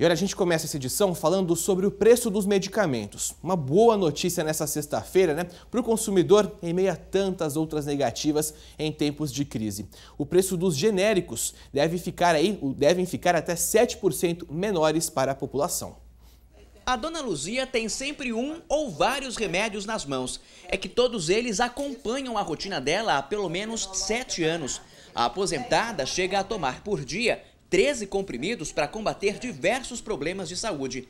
E olha, a gente começa essa edição falando sobre o preço dos medicamentos. Uma boa notícia nessa sexta-feira, né, para o consumidor em meio a tantas outras negativas em tempos de crise. O preço dos genéricos deve ficar aí, devem ficar até 7% menores para a população. A dona Luzia tem sempre um ou vários remédios nas mãos. É que todos eles acompanham a rotina dela há pelo menos sete anos. A aposentada chega a tomar por dia 13 comprimidos para combater diversos problemas de saúde.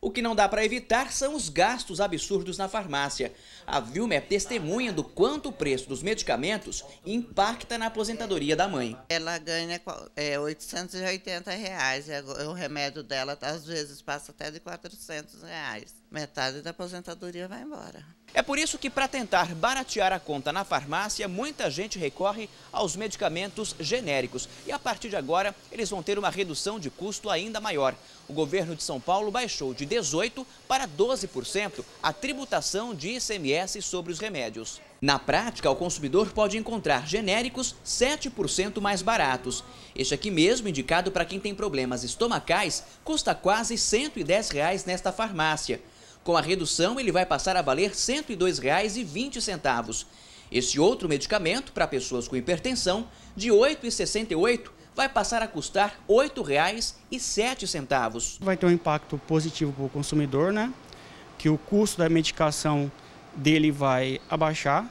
O que não dá para evitar são os gastos absurdos na farmácia. A Vilma é testemunha do quanto o preço dos medicamentos impacta na aposentadoria da mãe. Ela ganha é, 880 reais, é, o remédio dela tá, às vezes passa até de 400 reais metade da aposentadoria vai embora. É por isso que, para tentar baratear a conta na farmácia, muita gente recorre aos medicamentos genéricos. E a partir de agora, eles vão ter uma redução de custo ainda maior. O governo de São Paulo baixou de 18% para 12% a tributação de ICMS sobre os remédios. Na prática, o consumidor pode encontrar genéricos 7% mais baratos. Este aqui mesmo, indicado para quem tem problemas estomacais, custa quase R$ 110 nesta farmácia. Com a redução, ele vai passar a valer R$ 102,20. Esse outro medicamento, para pessoas com hipertensão, de R$ 8,68, vai passar a custar R$ 8,07. Vai ter um impacto positivo para o consumidor, né? Que o custo da medicação dele vai abaixar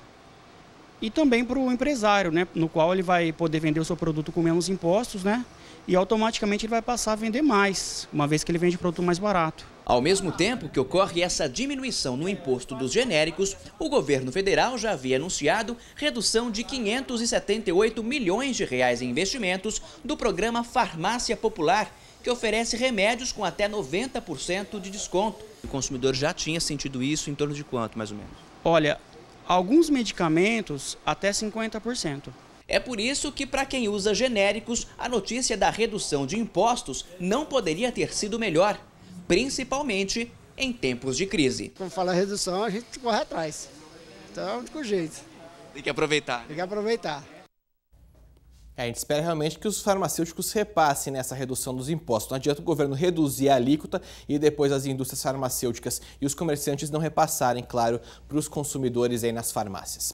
e também para o empresário, né? No qual ele vai poder vender o seu produto com menos impostos, né? E automaticamente ele vai passar a vender mais, uma vez que ele vende produto mais barato. Ao mesmo tempo que ocorre essa diminuição no imposto dos genéricos, o governo federal já havia anunciado redução de 578 milhões de reais em investimentos do programa Farmácia Popular, que oferece remédios com até 90% de desconto. O consumidor já tinha sentido isso em torno de quanto, mais ou menos? Olha, alguns medicamentos até 50%. É por isso que, para quem usa genéricos, a notícia da redução de impostos não poderia ter sido melhor principalmente em tempos de crise. Quando fala redução, a gente corre atrás. Então é o único jeito. Tem que aproveitar. Tem que aproveitar. É, a gente espera realmente que os farmacêuticos repassem nessa né, redução dos impostos. Não adianta o governo reduzir a alíquota e depois as indústrias farmacêuticas e os comerciantes não repassarem, claro, para os consumidores aí nas farmácias.